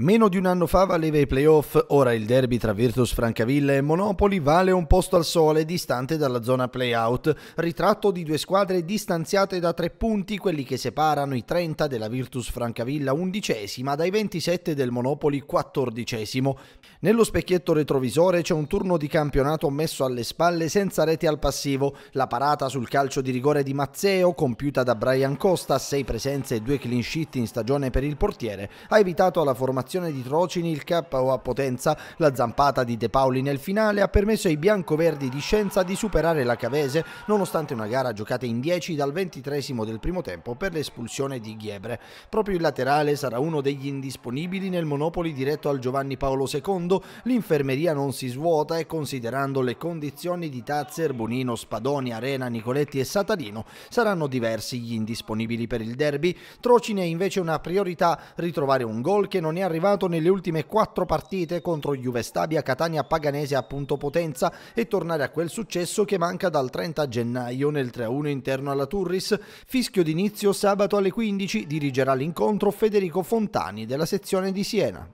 Meno di un anno fa valeva i playoff, ora il derby tra Virtus Francavilla e Monopoli vale un posto al sole distante dalla zona playout, ritratto di due squadre distanziate da tre punti, quelli che separano i 30 della Virtus Francavilla undicesima dai 27 del Monopoli quattordicesimo. Nello specchietto retrovisore c'è un turno di campionato messo alle spalle senza reti al passivo, la parata sul calcio di rigore di Mazzeo compiuta da Brian Costa, 6 presenze e 2 clean sheet in stagione per il portiere, ha evitato la formazione formazione di Trocini, il KO a Potenza, la zampata di De Paoli nel finale ha permesso ai biancoverdi di Scienza di superare la Cavese nonostante una gara giocata in 10 dal ventitresimo del primo tempo per l'espulsione di Ghebre. Proprio il laterale sarà uno degli indisponibili nel monopoli diretto al Giovanni Paolo II, l'infermeria non si svuota e considerando le condizioni di Tazzer, Bonino, Spadoni, Arena, Nicoletti e Satalino saranno diversi gli indisponibili per il derby. Trocine è invece una priorità ritrovare un gol che non è arrivato arrivato nelle ultime quattro partite contro Juve Stabia, Catania, Paganese a punto Potenza e tornare a quel successo che manca dal 30 gennaio nel 3-1 interno alla Turris. Fischio d'inizio sabato alle 15 dirigerà l'incontro Federico Fontani della sezione di Siena.